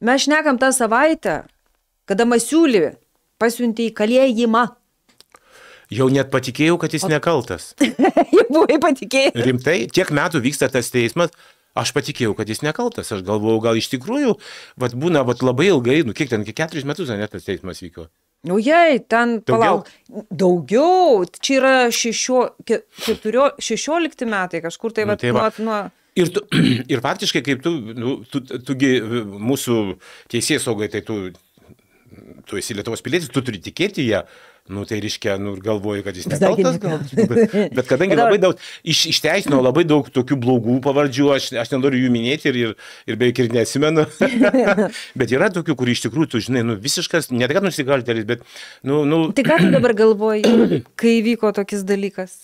Mes šnekam tą savaitę, kada Masiulį pasiuntė į kalėjimą. Jau net patikėjau, kad jis o... nekaltas. Jau buvai patikėjęs. Rimtai, tiek metų vyksta tas teismas, aš patikėjau, kad jis nekaltas. Aš galvojau, gal iš tikrųjų, vat būna vat labai ilgai, nu kiek ten, keturis metus, net tas teismas vyko. Nu jei, ten, daugiau? palauk, daugiau, čia yra šešio, keturio, šešiolikti metai, kažkur tai, nu, vat, tai va. nuo... nuo Ir, tu, ir faktiškai, kaip tu, nu, tu, tugi mūsų teisės saugai, tai tu, tu esi Lietuvos pilietis, tu turi tikėti ją, nu tai reiškia, nu ir galvoju, kad jis nekaltas, gal, bet, bet kadangi labai daug, iš, išteisino labai daug tokių blogų pavardžių, aš, aš nenoriu jų minėti ir, ir, ir beveik ir nesimenu, bet yra tokių, kur iš tikrųjų, tu žinai, nu visiškas, ne tik nusikaltėlis, bet, nu, nu. Tai ką tu dabar galvoji, kai vyko tokis dalykas?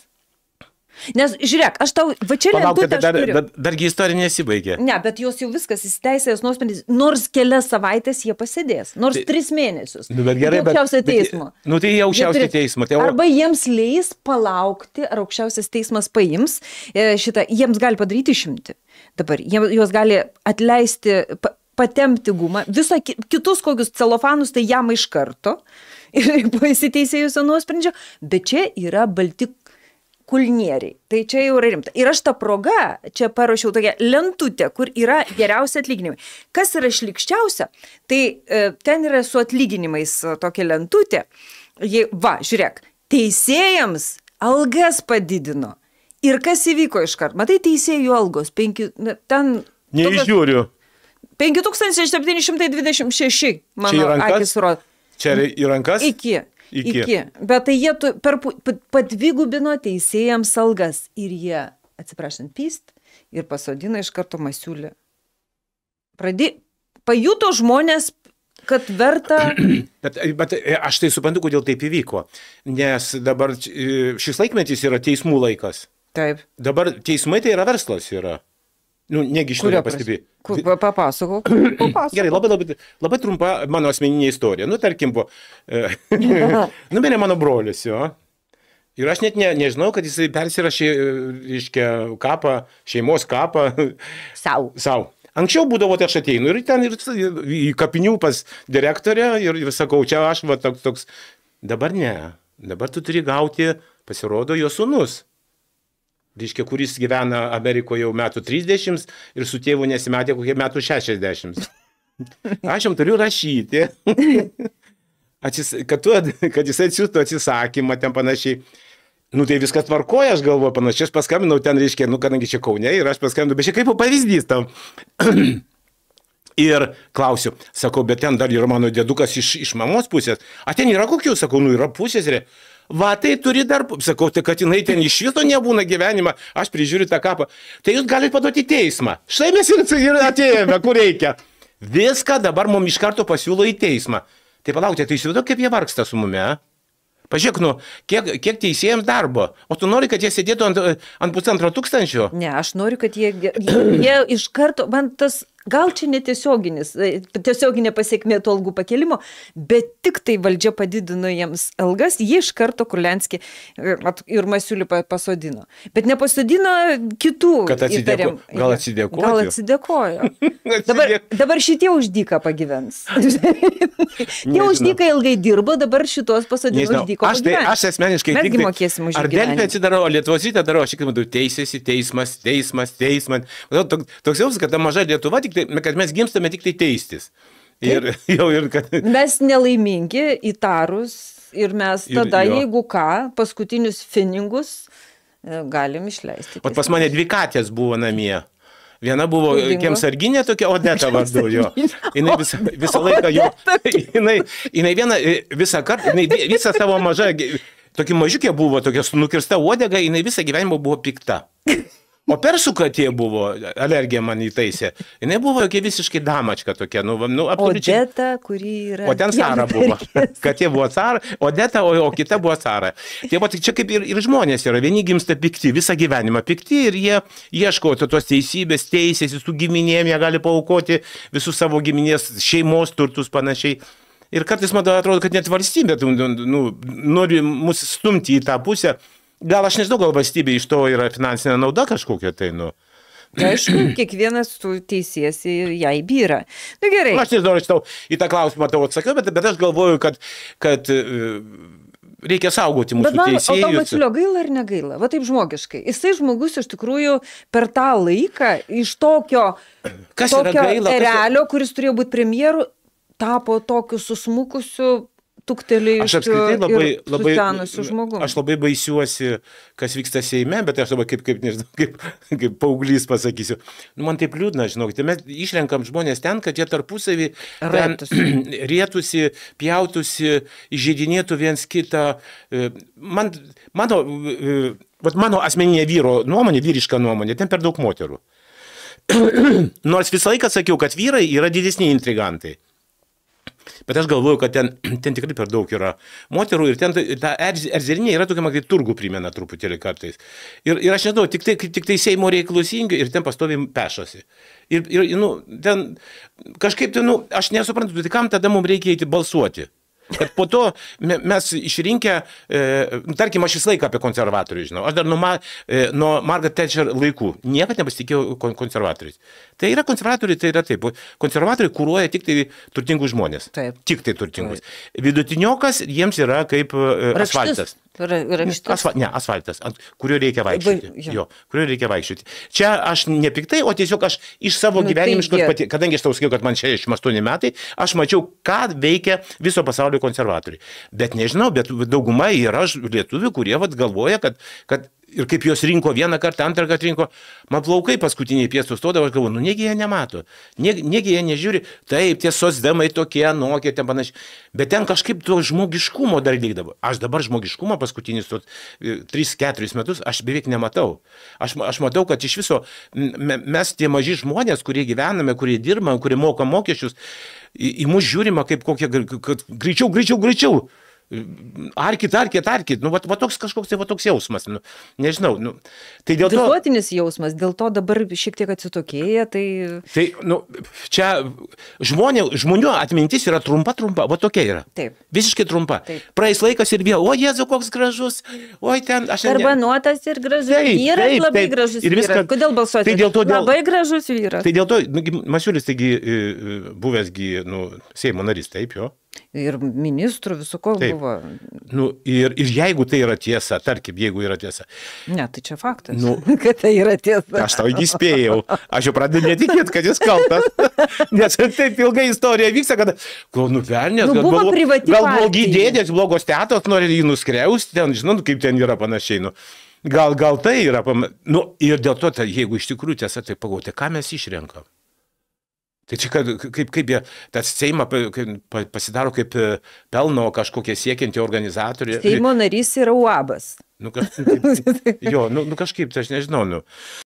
Nes žiūrėk, aš tau, va čia Palauk, lentutė, dar, dar, dargi istorija nesibaigė. Ne, bet jos jau viskas įsiteisėjęs nuosprendis, nors kelias savaitės jie pasėdės, nors tai, tris mėnesius. Nu, bet gerai, bet. Aukščiausią teismą. Nu, tai jie aukščiausią teismą. Tai... Arba jiems leis palaukti, ar aukščiausias teismas paims e, šitą, jiems gali padaryti išimti. Dabar juos gali atleisti, pa, patemti gumą, visą kitus kokius celofanus, tai jam iš karto ir po įsiteisėjusio nuosprendžio, bet čia yra balti kulnieriai. Tai čia jau yra rimta. Ir aš tą progą čia paruošiau tokią lentutę, kur yra geriausi atlyginimai. Kas yra šlikščiausia, tai e, ten yra su atlyginimais e, tokia lentutė. Jei, va, žiūrėk, teisėjams algas padidino. Ir kas įvyko iš karto? Matai, teisėjų algos, penki, ten... Neižiūriu. 5726, mano akis rodo. Čia į rankas? Iki. Iki. Iki. Bet tai jie per, padvigubino teisėjams algas ir jie, atsiprašant, pyst ir pasodina iš karto masiulį. Pradė, pajuto žmonės kad verta. Bet, bet e, aš tai suprantu, kodėl taip įvyko. Nes dabar e, šis laikmetis yra teismų laikas. Taip. Dabar teismai tai yra verslas yra. Nu, negi šitą nepastebėjai. Papasakau. papasakau. Gerai, labai, labai, labai trumpa mano asmeninė istorija. Nu, tarkim, buvo. E, numirė mano brolis jo. Ir aš net ne, nežinau, kad jisai persirašė, e, reiškia, kapą, šeimos kapą. Sau. Sau. Anksčiau būdavo, tai aš ateinu ir ten ir į kapinių pas direktorę ir, ir sakau, čia aš va toks toks. Dabar ne. Dabar tu turi gauti, pasirodo, jo sunus reiškia, kuris gyvena Amerikoje jau metų 30 ir su tėvu nesimatė kokie metų 60. Aš jam turiu rašyti, atsis, kad, tu, kad jis atsiųstų atsisakymą ten panašiai. Nu tai viskas tvarkoja, aš galvoju, panašiai, aš paskambinau ten, reiškia, nu kadangi čia Kaune ir aš paskambinau, bet čia kaip pavyzdys tam. Ir klausiu, sakau, bet ten dar yra mano dėdukas iš, iš mamos pusės. A ten yra kokių, sakau, nu yra pusės. Ir va tai turi dar, sakau, tai kad jinai ten iš viso nebūna gyvenimą, aš prižiūriu tą kapą. Tai jūs galite paduoti teismą. Štai mes ir atėjome, kur reikia. Viską dabar mums iš karto pasiūlo į teismą. Tai palaukite, tai įsivaizduok, kaip jie vargsta su mumis. Pažiūrėk, nu, kiek, kiek teisėjams darbo. O tu nori, kad jie sėdėtų ant, ant pusantro tūkstančio? Ne, aš noriu, kad jie, jie, jie iš karto, man tas Gal čia netiesioginis, e, tiesioginė pasiekmė to algų pakelimo, bet tik tai valdžia padidino jiems algas, jie iš karto Kurlenskį e, ir Masiulį pasodino. Bet nepasodino kitų. Kad atsidėko, gal atsidėkojo. Gal atsidėkojo. dabar, dabar šitie uždyką pagyvens. Tie uždykai ilgai dirbo, dabar šitos pasodino Nežinau. uždyko. Aš, tai, aš asmeniškai tik tai- mokėsim už dyką. Ar Delfį atsidarau, Lietuvos rytą darau, aš tik tai matau, teisėsi, teismas, teismas, teismas. Toks jausmas, kad ta maža Lietuva tik tik tai, kad mes gimstame tik tai teistis. Ir, jau, ir kad... Mes nelaimingi, įtarus ir mes tada, ir, jo. jeigu ką, paskutinius finingus e, galim išleisti. O pas mane dvi katės buvo namie. Viena buvo kiemsarginė tokia, Odeta vardu jo. Jis visą, visą laiką jo. Jis vieną, visą kartą, visą savo mažą, tokia mažiukė buvo, tokia nukirsta uodega, jinai visą gyvenimą buvo pikta. O persų katė buvo, alergija man įtaisė. Jis buvo jokia visiškai damačka tokia, nu, nu absoliučiai. Odeta, kuri yra. O ten Sara buvo. Katė buvo Sara, Odeta, o, o kita buvo Sara. Tai va, tai čia kaip ir, ir žmonės yra, vieni gimsta pikti, visą gyvenimą pikti ir jie ieško to, tos teisybės, teisės, su giminėm jie gali paukoti visus savo giminės šeimos turtus panašiai. Ir kartais man atrodo, kad net valstybė nu, nu, nori mus stumti į tą pusę, Gal aš nežinau, gal valstybė iš to yra finansinė nauda kažkokia tai, nu. Tai aišku, kiekvienas tu teisėsi ir jai byra. Na nu, gerai. Nu, aš nežinau, aš tau į tą klausimą tau atsakiau, bet, bet aš galvoju, kad, kad e, reikia saugoti mūsų man, teisėjus. O tau Mačiulio gaila ar negaila? Va taip žmogiškai. Jisai žmogus iš tikrųjų per tą laiką iš tokio, kas tokio gaila, erelio, kas... kuris turėjo būti premjeru, tapo tokiu susmukusiu tukteliai iš labai, labai, senusių žmogų. Aš labai baisiuosi, kas vyksta Seime, bet aš dabar kaip, kaip, nežinau, kaip, kaip paauglys pasakysiu. Nu, man taip liūdna, žinokit, tai mes išrenkam žmonės ten, kad jie tarpusavį rėtusi, pjautusi, žydinėtų viens kitą. E, man, mano, e, vat mano asmeninė vyro nuomonė, vyriška nuomonė, ten per daug moterų. Nors visą laiką sakiau, kad vyrai yra didesni intrigantai. Bet aš galvoju, kad ten, ten tikrai per daug yra moterų ir ten ir ta erzelinė yra tokia, kaip turgų primena truputėlį kartais. Ir, ir aš nežinau, tik tai, tik tai Seimo reikalusingi ir ten pastovim pešasi. Ir, ir nu, ten kažkaip, tai, nu, aš nesuprantu, tai kam tada mums reikia eiti balsuoti? Kad po to mes išrinkę, e, tarkim, aš visą laiką apie konservatorius žinau, aš dar nuo, Ma, e, nuo Margaret Thatcher laikų niekada nepasitikėjau kon konservatoriais. Tai yra konservatoriai, tai yra taip. Konservatoriai kūruoja tik tai turtingus žmonės. Taip. Tik tai turtingus. Taip. Vidutiniokas jiems yra kaip e, asfaltas. Asfa, ne, asfaltas, ant kurio reikia vaikščioti. Ba, jo. jo, kurio reikia vaikščioti. Čia aš ne piktai, o tiesiog aš iš savo nu, tai gyvenimiškos, tai, kadangi aš tau sakiau, kad man 68 metai, aš mačiau, ką veikia viso pasaulio pasaulio konservatoriai. Bet nežinau, bet dauguma yra lietuvių, kurie vat, galvoja, kad, kad ir kaip jos rinko vieną kartą, antrą kartą rinko, man plaukai paskutiniai piestų stodavo, aš galvoju, nu negi jie nemato, negi, negi jie nežiūri, taip, tie sosdemai tokie, nokie, ten panašiai, bet ten kažkaip to žmogiškumo dar likdavo. Aš dabar žmogiškumo paskutinius 3-4 e, metus aš beveik nematau. Aš, aš matau, kad iš viso mes tie maži žmonės, kurie gyvename, kurie dirbame, kurie moka mokesčius, į, į mus žiūrima kaip kokie, kad greičiau, greičiau, greičiau. greičiau Arkit, arkit, arkit. Nu, va, va toks kažkoks tai va toks jausmas. Nu, nežinau. Nu, tai dėl Dirbotinis to... Visuotinis jausmas, dėl to dabar šiek tiek atsitokėja. Tai, tai nu, čia žmonė, žmonių atmintis yra trumpa, trumpa. Va tokia yra. Taip. Visiškai trumpa. Taip. Praeis laikas ir vėl, o Jėzu, koks gražus. Oi, ten aš. Arba ne... nuotas ir gražus. Taip, vyras taip, labai taip, gražus. Ir viskas. Kodėl balsuoti? Tai dėl to dėl... labai gražus vyras. Tai dėl to, nu, Masiulis, taigi, buvęsgi, nu, Seimo narys, taip jo. Ir ministrų visų ko Taip. buvo. Nu, ir, ir jeigu tai yra tiesa, tarkim, jeigu yra tiesa. Ne, tai čia faktas. Nu, kad tai yra tiesa. Aš tau įspėjau. Aš jau pradedu netikėti, kad jis kaltas. Nes taip ilgai istorija vyksta, kad, kol nupernės, nu, gal, gal, gal blogi dėdės, blogos tetos nori jį nuskriausti, ten, žinot, kaip ten yra panašiai. Nu. Gal, gal tai yra, pam... nu, ir dėl to, tai, jeigu iš tikrųjų tiesa, tai pagalvoti, ką mes išrenkam. Tai čia kad, kaip, kaip jie, tas Seimą pasidaro kaip e, pelno kažkokie siekianti organizatoriai. Seimo narys yra UABas. Nu, kažkaip, jo, nu, nu kažkaip, tai aš nežinau. Nu.